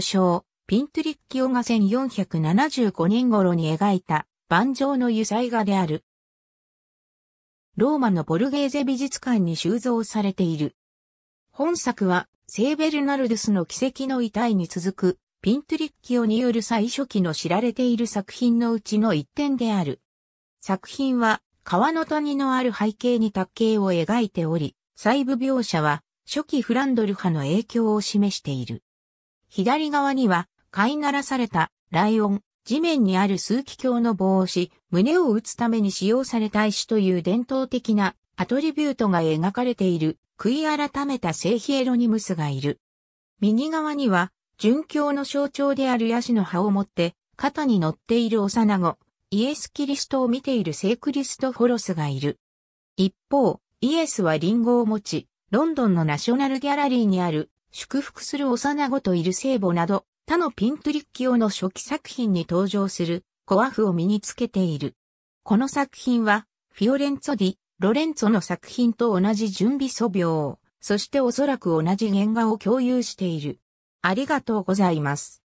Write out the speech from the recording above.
巨匠、ピントリッキオが1475年頃に描いた万丈の油彩画である。ローマのボルゲーゼ美術館に収蔵されている。本作は、聖ベルナルドゥスの奇跡の遺体に続く、ピントリッキオによる最初期の知られている作品のうちの一点である。作品は、川の谷のある背景に卓球を描いており、細部描写は、初期フランドル派の影響を示している。左側には飼いならされたライオン、地面にある数奇鏡の帽子、胸を打つために使用された石という伝統的なアトリビュートが描かれている、悔い改めた聖ヒエロニムスがいる。右側には、殉教の象徴であるヤシの葉を持って、肩に乗っている幼子、イエス・キリストを見ている聖クリストフォロスがいる。一方、イエスはリンゴを持ち、ロンドンのナショナルギャラリーにある祝福する幼子といる聖母など、他のピントリッキオの初期作品に登場するコアフを身につけている。この作品は、フィオレンツォ・ディ・ロレンツォの作品と同じ準備素描、そしておそらく同じ原画を共有している。ありがとうございます。